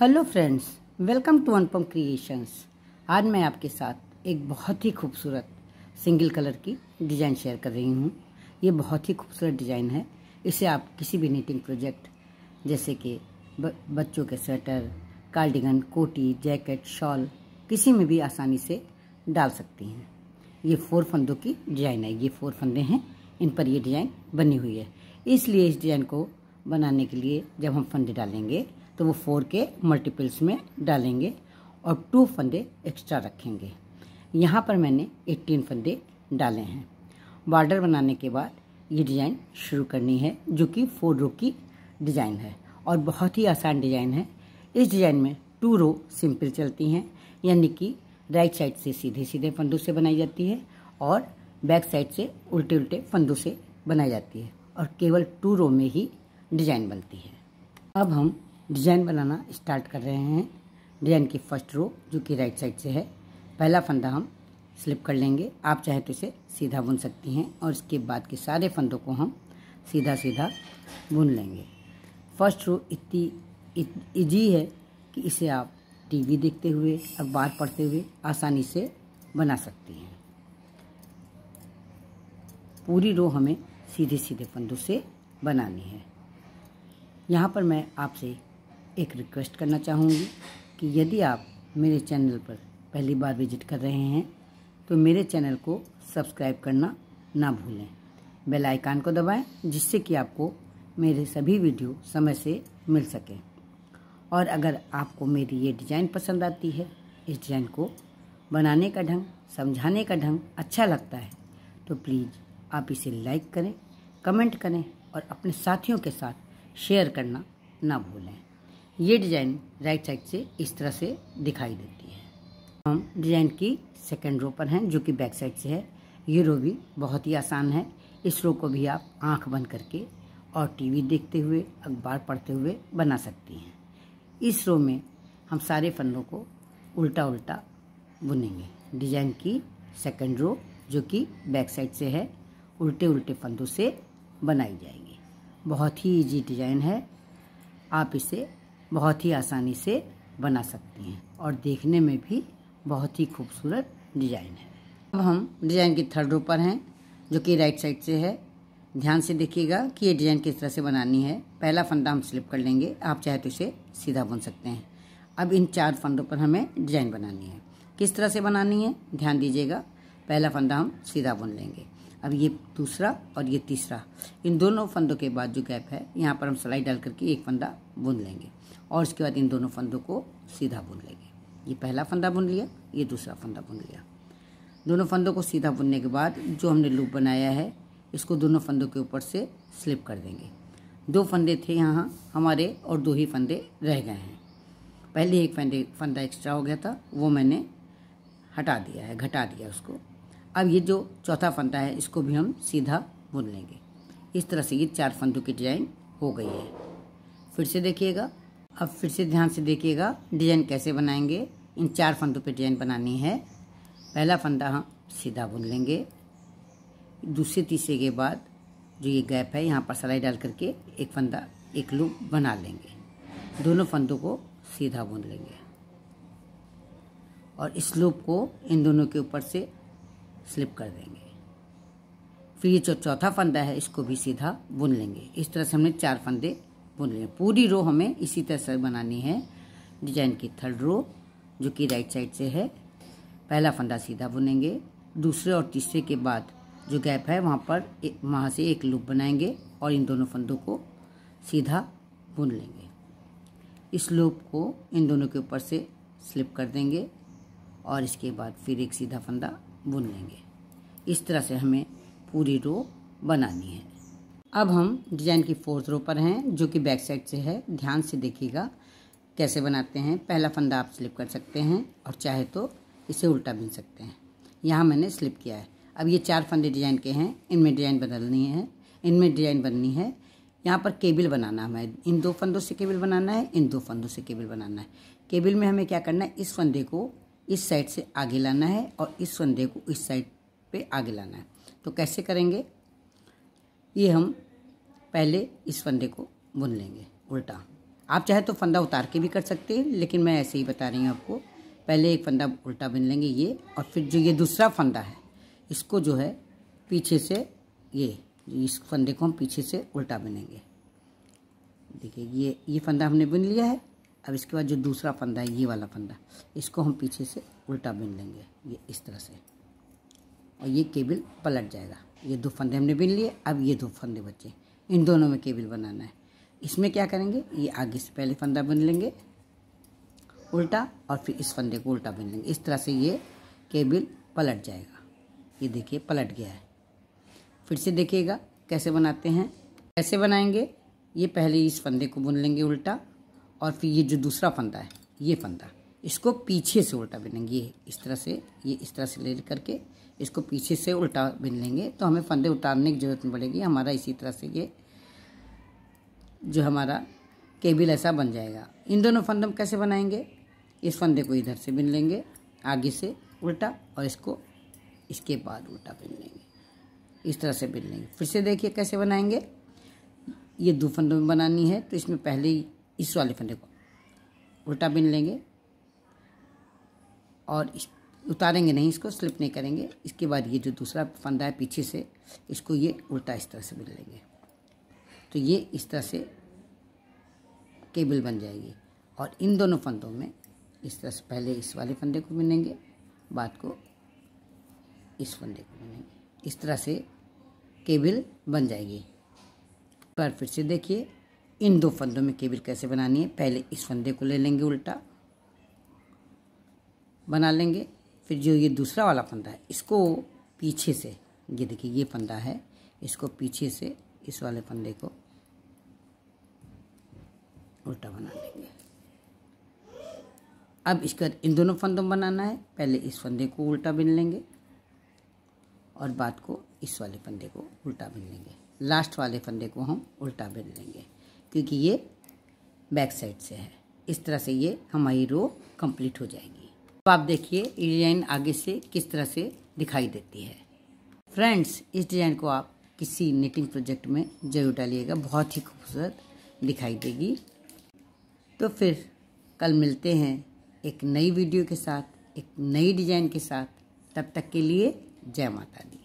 hello friends welcome to Anupam creations आज मैं आपके साथ एक बहुत ही खूबसूरत सिंगल कलर की डिज़ाइन शेयर कर रही हूँ ये बहुत ही खूबसूरत डिज़ाइन है इसे आप किसी भी नीटिंग प्रोजेक्ट जैसे कि बच्चों के स्वेटर कार्डिगन कोटी जैकेट शॉल किसी में भी आसानी से डाल सकती हैं ये फोर फंदों की डिज़ाइन है ये फोर फंदे हैं इन पर ये डिज़ाइन बनी हुई है इसलिए इस डिज़ाइन को बनाने के लिए जब हम फंदे डालेंगे तो वो फोर के मल्टीपल्स में डालेंगे और टू फंदे एक्स्ट्रा रखेंगे यहाँ पर मैंने एट्टीन फंदे डाले हैं बॉर्डर बनाने के बाद ये डिज़ाइन शुरू करनी है जो कि फोर रो की डिज़ाइन है और बहुत ही आसान डिज़ाइन है इस डिज़ाइन में टू रो सिंपल चलती हैं यानी कि राइट साइड से सीधे सीधे फंदों से बनाई जाती है और बैक साइड से उल्टे उल्टे फंदों से बनाई जाती है और केवल टू रो में ही डिज़ाइन बनती है अब हम डिज़ाइन बनाना स्टार्ट कर रहे हैं डिज़ाइन की फर्स्ट रो जो कि राइट साइड से है पहला फंदा हम स्लिप कर लेंगे आप चाहे तो इसे सीधा बुन सकती हैं और इसके बाद के सारे फंदों को हम सीधा सीधा बुन लेंगे फर्स्ट रो इतनी ईजी है कि इसे आप टीवी देखते हुए अखबार पढ़ते हुए आसानी से बना सकती हैं पूरी रो हमें सीधे सीधे फंदों से बनानी है यहाँ पर मैं आपसे एक रिक्वेस्ट करना चाहूँगी कि यदि आप मेरे चैनल पर पहली बार विजिट कर रहे हैं तो मेरे चैनल को सब्सक्राइब करना ना भूलें बेल आइकन को दबाएं जिससे कि आपको मेरे सभी वीडियो समय से मिल सकें और अगर आपको मेरी ये डिज़ाइन पसंद आती है इस डिज़ाइन को बनाने का ढंग समझाने का ढंग अच्छा लगता है तो प्लीज़ आप इसे लाइक करें कमेंट करें और अपने साथियों के साथ शेयर करना ना भूलें ये डिज़ाइन राइट साइड से इस तरह से दिखाई देती है हम डिज़ाइन की सेकेंड रो पर हैं जो कि बैक साइड से है ये रो भी बहुत ही आसान है इस रो को भी आप आंख बंद करके और टीवी देखते हुए अखबार पढ़ते हुए बना सकती हैं इस रो में हम सारे फंदों को उल्टा उल्टा बुनेंगे डिजाइन की सेकेंड रो जो कि बैक साइड से है उल्टे उल्टे फंदों से बनाई जाएगी बहुत ही इजी डिजाइन है आप इसे बहुत ही आसानी से बना सकते हैं और देखने में भी बहुत ही खूबसूरत डिजाइन है अब हम डिजाइन के थर्ड रो पर हैं जो कि राइट साइड से है ध्यान से देखिएगा कि ये डिजाइन किस तरह से बनानी है पहला फंदा हम स्लिप कर लेंगे आप चाहे तो इसे सीधा बुन सकते हैं अब इन चार फंदों पर हमें डिजाइन बनानी है किस तरह से बनानी है ध्यान दीजिएगा पहला फंदा हम सीधा बुन लेंगे अब ये दूसरा और ये तीसरा इन दोनों फंदों के बाद जो गैप है यहाँ पर हम सिलाई डाल करके एक फंदा बुन लेंगे और उसके बाद इन दोनों फंदों को सीधा बुन लेंगे ये पहला फंदा बुन लिया ये दूसरा फंदा बुन लिया दोनों फंदों को सीधा बुनने के बाद जो हमने लूप बनाया है इसको दोनों फंदों के ऊपर से स्लिप कर देंगे दो फंदे थे यहाँ हमारे और दो ही फंदे रह गए हैं पहले एक फंदे फंदा एक्स्ट्रा हो गया था वो मैंने हटा दिया है घटा दिया उसको अब ये जो चौथा फंदा है इसको भी हम सीधा बुन लेंगे इस तरह से ये चार फंदों की डिजाइन हो गई है फिर से देखिएगा अब फिर से ध्यान से देखिएगा डिजाइन कैसे बनाएंगे इन चार फंदों पे डिजाइन बनानी है पहला फंदा हम सीधा बुन लेंगे दूसरे तीसरे के बाद जो ये गैप है यहाँ पर सलाई डाल करके एक फंदा एक लूप बना लेंगे दोनों फंदों को सीधा बुन लेंगे और इस लूप को इन दोनों के ऊपर से स्लिप कर देंगे फिर ये जो चौथा फंदा है इसको भी सीधा बुन लेंगे इस तरह से हमने चार फंदे बुन लिए पूरी रो हमें इसी तरह से बनानी है डिजाइन की थर्ड रो जो कि राइट साइड से है पहला फंदा सीधा बुनेंगे दूसरे और तीसरे के बाद जो गैप है वहाँ पर वहाँ से एक लूप बनाएंगे और इन दोनों फंदों को सीधा बुन लेंगे इस लूप को इन दोनों के ऊपर से स्लिप कर देंगे और इसके बाद फिर एक सीधा फंदा बुन लेंगे इस तरह से हमें पूरी रो बनानी है अब हम डिजाइन की फोर्थ रो पर हैं जो कि बैक साइड से है ध्यान से देखिएगा कैसे बनाते हैं पहला फंदा आप स्लिप कर सकते हैं और चाहे तो इसे उल्टा बिन सकते हैं यहाँ मैंने स्लिप किया है अब ये चार फंदे डिजाइन के हैं इनमें डिजाइन बदलनी है इनमें डिजाइन बननी है यहाँ पर केबल बनाना हमें इन दो फंदों से केबल बनाना है इन दो फंदों से केबल बनाना है केबल में हमें क्या करना है इस फंदे को इस साइड से आगे लाना है और इस फंदे को इस साइड पे आगे लाना है तो कैसे करेंगे ये हम पहले इस फंदे को बुन लेंगे उल्टा आप चाहे तो फंदा उतार के भी कर सकते हैं लेकिन मैं ऐसे ही बता रही हूँ आपको पहले एक फंदा उल्टा बुन लेंगे ये और फिर जो ये दूसरा फंदा है इसको जो है पीछे से ये इस फंदे को हम पीछे से उल्टा बुनेंगे देखिए ये ये फंदा हमने बुन लिया है अब इसके बाद जो दूसरा फंदा है ये वाला फंदा इसको हम पीछे से उल्टा बिन लेंगे ये इस तरह से और ये केबल पलट जाएगा ये दो फंदे हमने बिन लिए अब ये दो फंदे बचे इन दोनों में केबल बनाना है इसमें क्या करेंगे ये आगे से पहले फंदा बिन लेंगे उल्टा और फिर इस फंदे को उल्टा बिन लेंगे इस तरह से ये केबल पलट जाएगा ये देखिए पलट गया है फिर से देखिएगा कैसे बनाते हैं कैसे बनाएंगे ये पहले इस फंदे को बुन लेंगे उल्टा और फिर ये जो दूसरा फंदा है ये फंदा इसको पीछे से उल्टा बिनेंगे ये इस तरह से ये इस तरह से ले करके इसको पीछे से उल्टा बिन लेंगे तो हमें फंदे उतारने की ज़रूरत नहीं पड़ेगी हमारा इसी तरह से ये जो हमारा केबिल ऐसा बन जाएगा इन दोनों फंदे हम कैसे बनाएंगे इस फंदे को इधर से बिन लेंगे आगे से उल्टा और इसको इसके बाद उल्टा बिन लेंगे इस तरह से बिन लेंगे फिर से देखिए कैसे बनाएंगे ये दो फंदों में बनानी है तो इसमें पहले इस वाले फंदे को उल्टा बिन लेंगे और उतारेंगे नहीं इसको स्लिप नहीं करेंगे इसके बाद ये जो दूसरा फंदा है पीछे से इसको ये उल्टा इस तरह से बिन लेंगे तो ये इस तरह से केबल बन जाएगी और इन दोनों फंदों में इस तरह से पहले इस वाले फंदे को बिनेंगे बाद को इस फंदे को बिनेंगे इस तरह से केबल बन जाएगी पर फिर से देखिए इन दो फंदों में केबल कैसे बनानी है पहले इस फंदे को ले लेंगे उल्टा बना लेंगे फिर जो ये दूसरा वाला फंदा है इसको पीछे से ये देखिए ये फंदा है इसको पीछे से इस वाले फंदे को उल्टा बना लेंगे अब इसके बाद इन दोनों फंदों में बनाना है पहले इस फंदे को उल्टा बिन लेंगे और बाद को इस वाले फंदे को उल्टा बिन लेंगे लास्ट वाले फंदे को हम उल्टा बिन लेंगे क्योंकि ये बैक साइड से है इस तरह से ये हमारी रो कंप्लीट हो जाएगी अब आप देखिए ये डिजाइन आगे से किस तरह से दिखाई देती है फ्रेंड्स इस डिज़ाइन को आप किसी निटिंग प्रोजेक्ट में जरूर डालिएगा बहुत ही खूबसूरत दिखाई देगी तो फिर कल मिलते हैं एक नई वीडियो के साथ एक नई डिज़ाइन के साथ तब तक के लिए जय माता दी